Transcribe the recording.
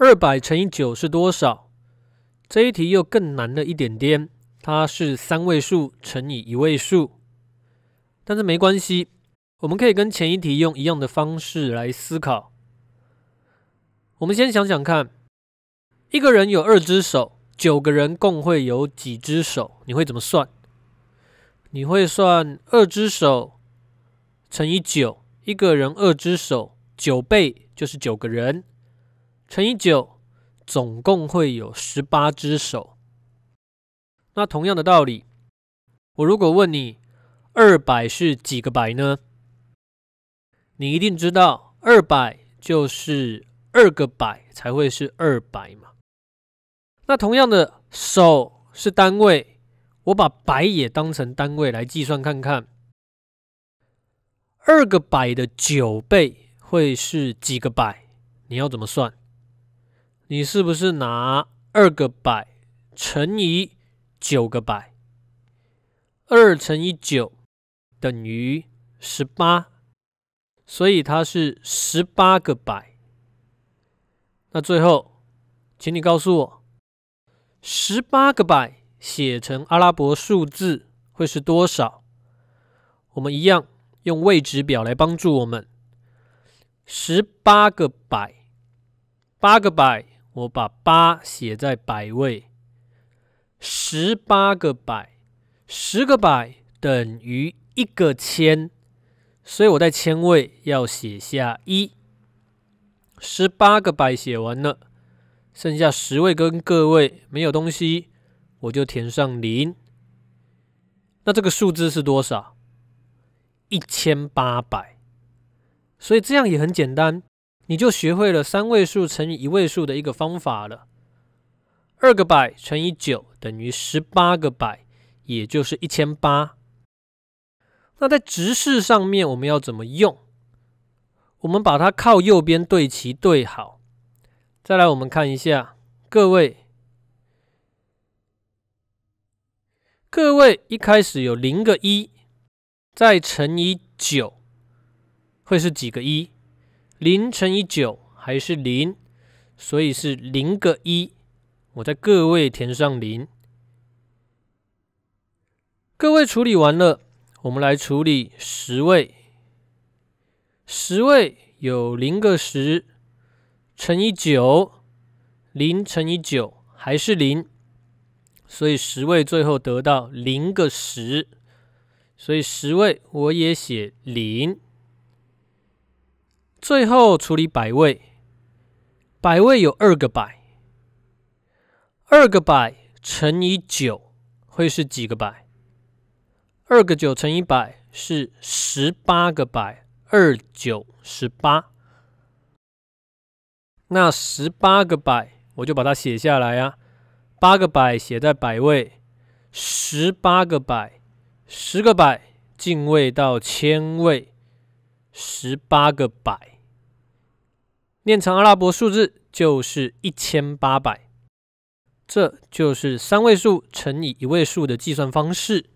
二百乘以九是多少？这一题又更难了一点点，它是三位数乘以一位数，但是没关系，我们可以跟前一题用一样的方式来思考。我们先想想看，一个人有二只手，九个人共会有几只手？你会怎么算？你会算二只手乘以九，一个人二只手，九倍就是九个人。乘以九，总共会有十八只手。那同样的道理，我如果问你，二百是几个百呢？你一定知道，二百就是二个百才会是二百嘛。那同样的，手是单位，我把百也当成单位来计算看看。二个百的九倍会是几个百？你要怎么算？你是不是拿二个百乘以九个百？二乘以九等于十八，所以它是十八个百。那最后，请你告诉我，十八个百写成阿拉伯数字会是多少？我们一样用位置表来帮助我们。十八个百，八个百。我把八写在百位，十八个百，十个百等于一个千，所以我在千位要写下一。十八个百写完了，剩下十位跟个位没有东西，我就填上零。那这个数字是多少？一千八百。所以这样也很简单。你就学会了三位数乘以一位数的一个方法了。二个百乘以九等于十八个百，也就是一千八。那在直式上面我们要怎么用？我们把它靠右边对齐对好。再来，我们看一下各位，各位一开始有零个一，再乘以九，会是几个一？零乘以九还是零，所以是零个一，我在个位填上零。个位处理完了，我们来处理十位。十位有零个十乘以九，零乘以九还是零，所以十位最后得到零个十，所以十位我也写零。最后处理百位，百位有二个百，二个百乘以九会是几个百？二个九乘以百是十八个百，二九十八。那十八个百，我就把它写下来啊，八个百写在百位，十八个百，十个百进位到千位。十八个百，念成阿拉伯数字就是一千八百。这就是三位数乘以一位数的计算方式。